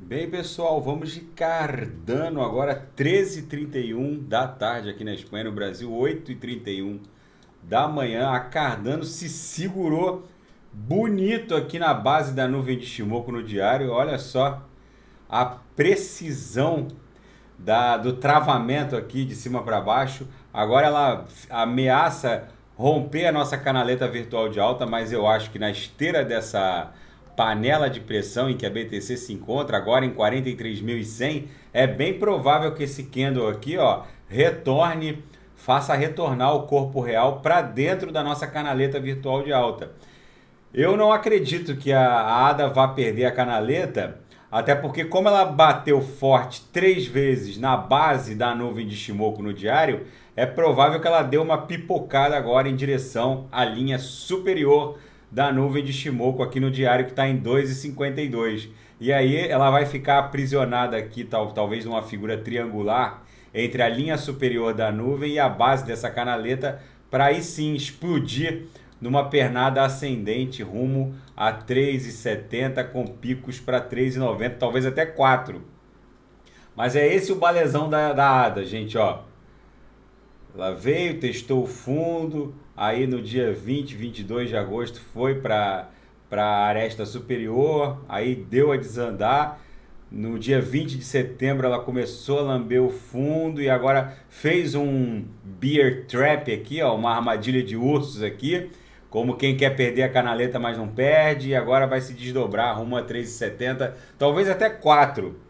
Bem, pessoal, vamos de Cardano agora, 13h31 da tarde aqui na Espanha, no Brasil, 8h31 da manhã. A Cardano se segurou bonito aqui na base da nuvem de Shimoku no diário. Olha só a precisão da, do travamento aqui de cima para baixo. Agora ela ameaça romper a nossa canaleta virtual de alta, mas eu acho que na esteira dessa panela de pressão em que a BTC se encontra, agora em 43.100, é bem provável que esse candle aqui ó, retorne, faça retornar o corpo real para dentro da nossa canaleta virtual de alta. Eu não acredito que a ADA vá perder a canaleta, até porque como ela bateu forte três vezes na base da nuvem de Shimoku no diário, é provável que ela dê uma pipocada agora em direção à linha superior da nuvem de Shimoku aqui no diário que está em 2,52. E aí ela vai ficar aprisionada aqui, tal, talvez numa figura triangular, entre a linha superior da nuvem e a base dessa canaleta, para aí sim explodir numa pernada ascendente rumo a 3,70 com picos para 3,90, talvez até 4. Mas é esse o balezão da, da ADA, gente, ó ela veio, testou o fundo, aí no dia 20, 22 de agosto foi para a aresta superior, aí deu a desandar. No dia 20 de setembro ela começou a lamber o fundo e agora fez um beer trap aqui, ó, uma armadilha de ursos aqui, como quem quer perder a canaleta mas não perde, e agora vai se desdobrar rumo a 3,70, talvez até 4.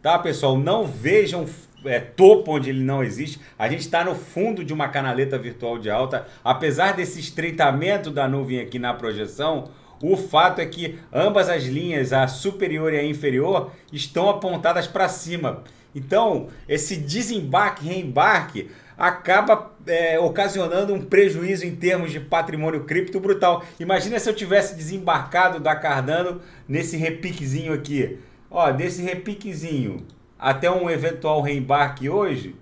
Tá, pessoal? Não vejam é, topo onde ele não existe. A gente está no fundo de uma canaleta virtual de alta. Apesar desse estreitamento da nuvem aqui na projeção, o fato é que ambas as linhas, a superior e a inferior, estão apontadas para cima. Então, esse desembarque e reembarque acaba é, ocasionando um prejuízo em termos de patrimônio cripto brutal. Imagina se eu tivesse desembarcado da Cardano nesse repiquezinho aqui ó, desse repiquezinho até um eventual reembarque hoje,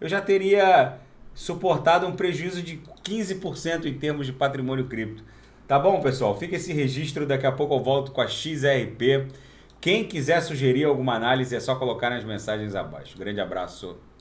eu já teria suportado um prejuízo de 15% em termos de patrimônio cripto. Tá bom, pessoal? Fica esse registro, daqui a pouco eu volto com a XRP. Quem quiser sugerir alguma análise é só colocar nas mensagens abaixo. Grande abraço.